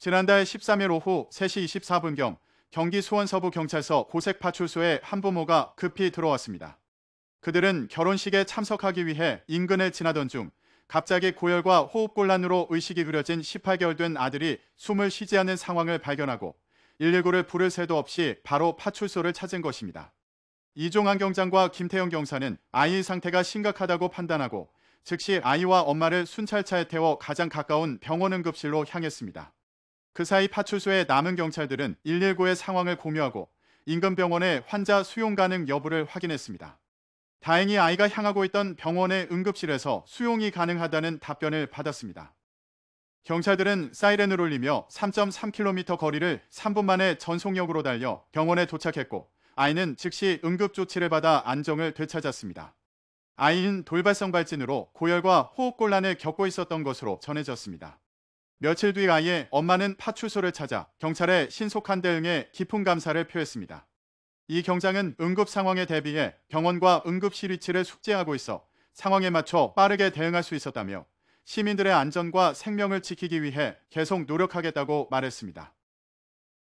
지난달 13일 오후 3시 24분경 경기 수원서부 경찰서 고색파출소에 한 부모가 급히 들어왔습니다. 그들은 결혼식에 참석하기 위해 인근에 지나던 중 갑자기 고열과 호흡곤란으로 의식이 그려진 18개월 된 아들이 숨을 쉬지 않는 상황을 발견하고 119를 부를 새도 없이 바로 파출소를 찾은 것입니다. 이종환 경장과 김태영 경사는 아이 상태가 심각하다고 판단하고 즉시 아이와 엄마를 순찰차에 태워 가장 가까운 병원 응급실로 향했습니다. 그 사이 파출소에 남은 경찰들은 119의 상황을 공유하고 인근 병원의 환자 수용 가능 여부를 확인했습니다. 다행히 아이가 향하고 있던 병원의 응급실에서 수용이 가능하다는 답변을 받았습니다. 경찰들은 사이렌을 울리며 3.3km 거리를 3분 만에 전속력으로 달려 병원에 도착했고 아이는 즉시 응급 조치를 받아 안정을 되찾았습니다. 아이는 돌발성 발진으로 고열과 호흡곤란을 겪고 있었던 것으로 전해졌습니다. 며칠 뒤 아예 엄마는 파출소를 찾아 경찰의 신속한 대응에 깊은 감사를 표했습니다. 이 경장은 응급 상황에 대비해 병원과 응급실 위치를 숙제하고 있어 상황에 맞춰 빠르게 대응할 수 있었다며 시민들의 안전과 생명을 지키기 위해 계속 노력하겠다고 말했습니다.